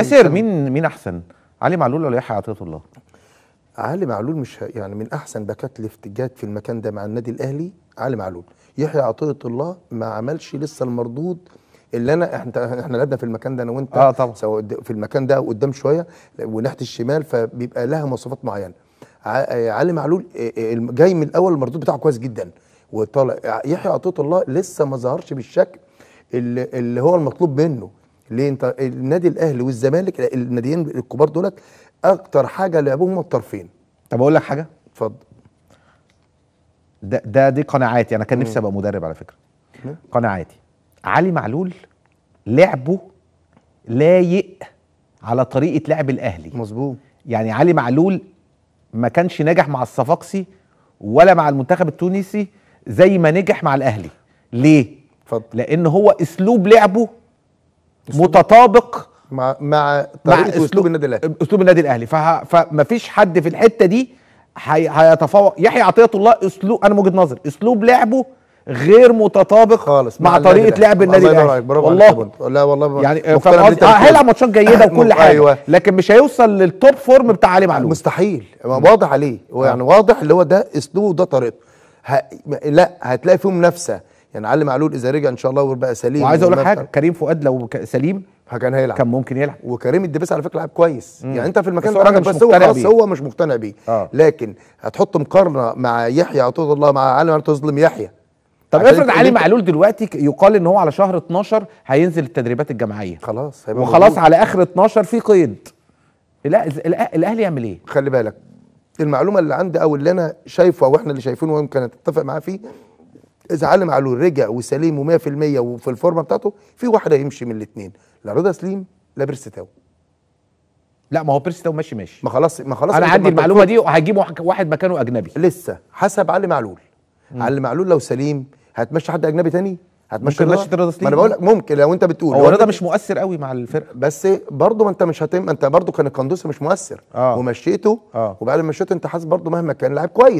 ياسر مين مين احسن علي معلول ولا يحيى عطيه الله علي معلول مش يعني من احسن باكات ليفت جات في المكان ده مع النادي الاهلي علي معلول يحيى عطيه الله ما عملش لسه المردود اللي انا احنا احنا لعبنا في المكان ده انا وانت اه طبعا سواء في المكان ده قدام شويه وناحيه الشمال فبيبقى لها مواصفات معينه علي معلول آه، آه، جاي من الاول المردود بتاعه كويس جدا وطالع يحيى عطيه الله لسه ما ظهرش بالشكل اللي هو المطلوب منه ليه انت النادي الاهلي والزمالك الناديين الكبار دولت اكتر حاجه لعبهم الطرفين طب اقول لك حاجه اتفضل ده ده دي قناعاتي انا كان نفسي ابقى مدرب على فكره قناعاتي علي معلول لعبه لايق على طريقه لعب الاهلي مظبوط يعني علي معلول ما كانش ناجح مع الصفاقسي ولا مع المنتخب التونسي زي ما نجح مع الاهلي ليه اتفضل لان هو اسلوب لعبه متطابق مع مع طريقه مع اسلوب النادي الاهلي اسلوب النادي الاهلي فمفيش حد في الحته دي هي... هيتفوق يحيى عطيه الله اسلوب انا من وجهه نظري اسلوب لعبه غير متطابق خالص مع, مع طريقه لعب النادي الاهلي والله لا والله يعني آه، هيلعب ماتشات جيده وكل حاجه أيوة. لكن مش هيوصل للتوب فورم بتاع علي معلول مستحيل واضح عليه آه. يعني واضح اللي هو ده اسلوبه وده طريقته ه... لا هتلاقي فيه منافسه يعني علي معلول اذا رجع ان شاء الله وبقى سليم وعايز اقول لك حاجه كريم فؤاد لو سليم كان هيلعب كان ممكن يلعب وكريم الدبيس على فكره لعب كويس مم. يعني انت في المكان بس, مش بس هو خلاص هو مش مقتنع بيه آه. لكن هتحط مقارنه مع يحيى عطيه الله مع علي معلول تظلم يحيى طب افرض علي معلول دلوقتي يقال ان هو على شهر 12 هينزل التدريبات الجماعيه خلاص هيبقى وخلاص على اخر 12 في قيد لا الاهلي يعمل ايه؟ خلي بالك المعلومه اللي عندي او اللي انا شايفه او احنا اللي شايفينه ويمكن اتفق معاه فيه اذا علي معلول رجع وسليم و100% وفي الفورمه بتاعته في واحد هيمشي من الاثنين لا رضا سليم لا بيرستاو لا ما هو بيرسي تاو ماشي ماشي ما خلاص ما خلاص انا عندي المعلومه دي وهجيب واحد مكانه اجنبي لسه حسب علي معلول مم. علي معلول لو سليم هتمشي حد اجنبي تاني هتمشي ممكن رضا رضا ما انا بقول لك ممكن لو انت بتقول هو رضا مش مؤثر قوي مع الفرقه بس برضه ما انت مش هتم انت برضه كان القندوسي مش مؤثر آه. ومشيته آه. وبعد ما مشيته انت حاسس برضه مهما كان لاعب كويس